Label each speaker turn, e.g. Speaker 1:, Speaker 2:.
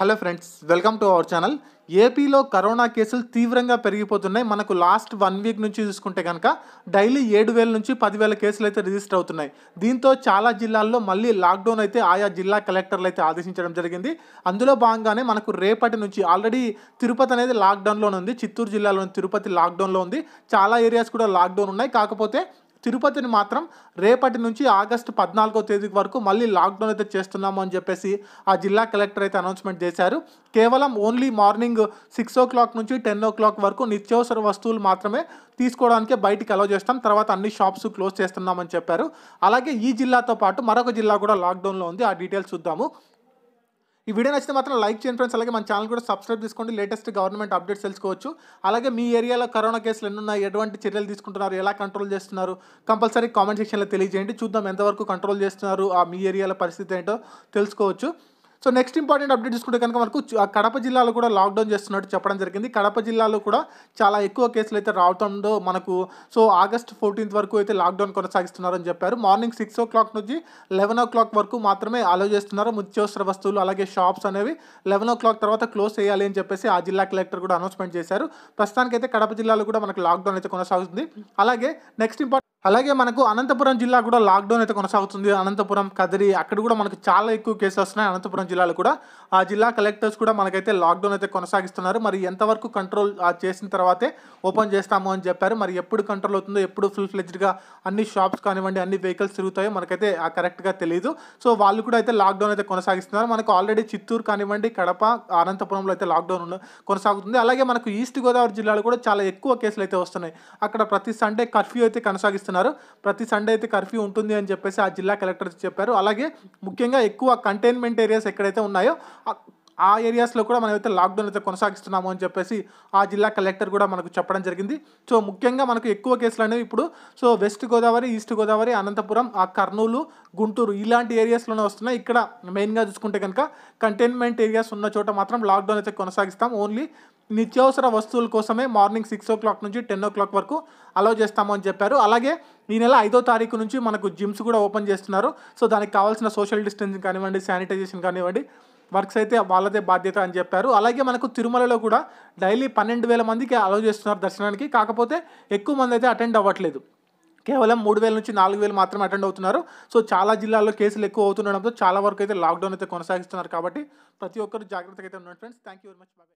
Speaker 1: hello friends welcome to our channel ఏపీలో corona కేసులు తీవ్రంగా పెరిగిపోతున్నాయి మనకు లాస్ట్ వన్ వీక్ నుంచి చూసుకుంటే కనుక డైలీ ఏడు వేల నుంచి పదివేల కేసులు అయితే రిజిస్టర్ అవుతున్నాయి దీంతో చాలా జిల్లాల్లో మళ్ళీ లాక్డౌన్ అయితే ఆయా జిల్లా కలెక్టర్లు అయితే ఆదేశించడం జరిగింది అందులో భాగంగానే మనకు రేపటి నుంచి ఆల్రెడీ తిరుపతి అనేది లాక్డౌన్లోనే ఉంది చిత్తూరు జిల్లాలోని తిరుపతి లాక్డౌన్లో ఉంది చాలా ఏరియాస్ కూడా లాక్డౌన్ ఉన్నాయి కాకపోతే తిరుపతిని మాత్రం రేపటి నుంచి ఆగస్టు పద్నాలుగో తేదీ వరకు మళ్ళీ లాక్డౌన్ అయితే చేస్తున్నాము అని చెప్పేసి ఆ జిల్లా కలెక్టర్ అయితే అనౌన్స్మెంట్ చేశారు కేవలం only morning six o'clock నుంచి టెన్ ఓ క్లాక్ వరకు నిత్యావసర వస్తువులు మాత్రమే తీసుకోవడానికి బయటికి అలౌ చేస్తాం తర్వాత అన్ని షాప్స్ క్లోజ్ చేస్తున్నామని చెప్పారు అలాగే ఈ జిల్లాతో పాటు మరొక జిల్లా కూడా లాక్డౌన్లో ఉంది ఆ డీటెయిల్స్ చూద్దాము ఈ వీడియో నచ్చితే మాత్రం లైక్ చేయండి ఫ్రెండ్స్ అలాగే మన ఛానల్ కూడా సబ్స్క్రైబ్ చేసుకోండి లేటెస్ట్ గవర్నమెంట్ అప్డేట్స్ తెలుసుకోవచ్చు అలాగే మీ ఏరియాలో కరోనా కేసులు ఎన్ని ఉన్నాయి ఎటువంటి చర్యలు తీసుకుంటున్నారు ఎలా కంట్రోల్ చేస్తున్నారు కంపల్సరీ కామెంట్ సెక్షన్లో తెలియజేయండి చూద్దాం ఎంతవరకు కంట్రోల్ చేస్తున్నారు ఆ మీ ఏరియాలో పరిస్థితి ఏంటో తెలుసుకోవచ్చు సో నెక్స్ట్ ఇంపార్టెంట్ అప్డేట్ చూసుకుంటే కనుక మనకు కడప జిల్లాలో కూడా లాక్డౌన్ చేస్తున్నట్టు చెప్పడం జరిగింది కడప జిల్లాలో కూడా చాలా ఎక్కువ కేసులు అయితే రావడంతో మనకు సో ఆగస్ట్ ఫోర్టీన్త్ వరకు అయితే లాక్డౌన్ కొనసాగిస్తున్నారని చెప్పారు మార్నింగ్ సిక్స్ ఓ క్లాక్ నుంచి లెవెన్ ఓ క్లాక్ వరకు మాత్రమే అలో చేస్తున్నారు ముత్యవసర వస్తువులు అలాగే షాప్స్ అనేవి లెవెన్ ఓ క్లాక్ తర్వాత క్లోజ్ చేయాలి అని చెప్పేసి ఆ జిల్లా కలెక్టర్ కూడా అనౌన్స్మెంట్ చేశారు ప్రస్తుతానికైతే కడప జిల్లాలో కూడా మనకు లాక్డౌన్ అయితే కొనసాగుతుంది అలాగే నెక్స్ట్ ఇంపార్టెంట్ అలాగే మనకు అనంతపురం జిల్లా కూడా లాక్డౌన్ అయితే కొనసాగుతుంది అనంతపురం కదిరి అక్కడ కూడా మనకు చాలా ఎక్కువ కేసులు వస్తున్నాయి అనంతపురం జిల్లాలో కూడా ఆ జిల్లా కలెక్టర్స్ కూడా మనకైతే లాక్డౌన్ అయితే కొనసాగిస్తున్నారు మరి ఎంతవరకు కంట్రోల్ చేసిన తర్వాతే ఓపెన్ చేస్తాము అని చెప్పారు మరి ఎప్పుడు కంట్రోల్ అవుతుందో ఎప్పుడు ఫుల్ ఫ్లెజ్డ్గా అన్ని షాప్స్ కానివ్వండి అన్ని వెహికల్స్ తిరుగుతాయో మనకైతే ఆ కరెక్ట్గా తెలియదు సో వాళ్ళు కూడా అయితే లాక్డౌన్ అయితే కొనసాగిస్తున్నారు మనకు ఆల్రెడీ చిత్తూరు కానివ్వండి కడప అనంతపురంలో అయితే లాక్డౌన్ కొనసాగుతుంది అలాగే మనకు ఈస్ట్ గోదావరి జిల్లాలో కూడా చాలా ఎక్కువ కేసులు అయితే వస్తున్నాయి అక్కడ ప్రతి సండే కర్ఫ్యూ అయితే కొనసాగిస్తున్నారు చేస్తున్నారు ప్రతి సండే అయితే కర్ఫ్యూ ఉంటుంది అని చెప్పేసి ఆ జిల్లా కలెక్టర్ చెప్పారు అలాగే ముఖ్యంగా ఎక్కువ కంటైన్మెంట్ ఏరియాస్ ఎక్కడైతే ఉన్నాయో ఆ ఏరియాస్లో కూడా మనం అయితే లాక్డౌన్ అయితే కొనసాగిస్తున్నాము అని చెప్పేసి ఆ జిల్లా కలెక్టర్ కూడా మనకు చెప్పడం జరిగింది సో ముఖ్యంగా మనకు ఎక్కువ కేసులు అనేవి ఇప్పుడు so west Godavari east Godavari Anantapuram ఆ కర్నూలు గుంటూరు ఇలాంటి ఏరియాస్లోనే వస్తున్నాయి ఇక్కడ మెయిన్గా చూసుకుంటే కనుక కంటైన్మెంట్ ఏరియాస్ ఉన్న చోట మాత్రం లాక్డౌన్ అయితే కొనసాగిస్తాం ఓన్లీ నిత్యావసర వస్తువుల కోసమే మార్నింగ్ సిక్స్ ఓ క్లాక్ నుంచి టెన్ ఓ క్లాక్ వరకు అలో చేస్తాము అని చెప్పారు అలాగే ఈ నెల ఐదో తారీఖు నుంచి మనకు జిమ్స్ కూడా ఓపెన్ చేస్తున్నారు సో దానికి కావాల్సిన సోషల్ డిస్టెన్సింగ్ కానివ్వండి శానిటైజేషన్ కానివ్వండి వర్క్స్ అయితే వాళ్ళదే బాధ్యత అని చెప్పారు అలాగే మనకు తిరుమలలో కూడా డైలీ పన్నెండు వేల మందికి అలౌ చేస్తున్నారు దర్శనానికి కాకపోతే ఎక్కువ మంది అయితే అటెండ్ అవ్వట్లేదు కేవలం మూడు వేల నుంచి నాలుగు వేలు మాత్రమే అటెండ్ అవుతున్నారు సో చాలా జిల్లాల్లో కేసులు ఎక్కువ అవుతుండడంతో చాలా వరకు అయితే లాక్డౌన్ అయితే కొనసాగిస్తున్నారు కాబట్టి ప్రతి ఒక్కరు జాగ్రత్తగా అయితే ఉన్నారు friends thank you very much